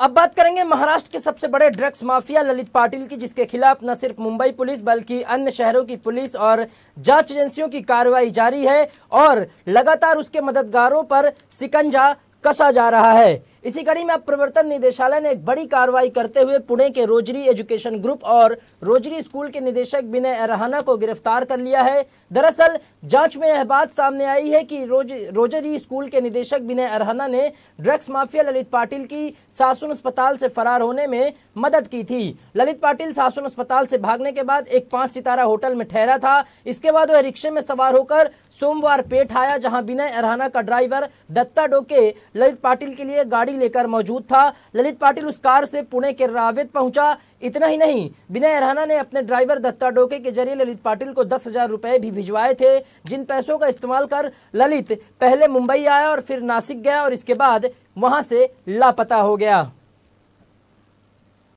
अब बात करेंगे महाराष्ट्र के सबसे बड़े ड्रग्स माफिया ललित पाटिल की जिसके खिलाफ न सिर्फ मुंबई पुलिस बल्कि अन्य शहरों की पुलिस और जांच एजेंसियों की कार्रवाई जारी है और लगातार उसके मददगारों पर सिकंजा कसा जा रहा है इसी कड़ी में अब प्रवर्तन निदेशालय ने एक बड़ी कार्रवाई करते हुए पुणे के रोजरी एजुकेशन ग्रुप और रोजरी स्कूल के निदेशक विनय अरहाना को गिरफ्तार कर लिया है दरअसल जांच में यह बात सामने आई है कि रोज रोजरी स्कूल के निदेशक विनय अरहाना ने ड्रग्स माफिया ललित पाटिल की सासुन अस्पताल से फरार होने में मदद की थी ललित पाटिल सासुन अस्पताल से भागने के बाद एक पांच सितारा होटल में ठहरा था इसके बाद वह रिक्शे में सवार होकर सोमवार पेट आया जहां विनय अरहाना का ड्राइवर दत्ता डोके ललित पाटिल के लिए गाड़ी गाड़ी लेकर मौजूद था ललित पाटिल उस कार से पुणे के रावेद पहुंचा इतना ही नहीं विनय रहाना ने अपने ड्राइवर दत्ता डोके के जरिए ललित पाटिल को दस हजार रुपए भी भिजवाए थे जिन पैसों का इस्तेमाल कर ललित पहले मुंबई आया और फिर नासिक गया और इसके बाद वहां से लापता हो गया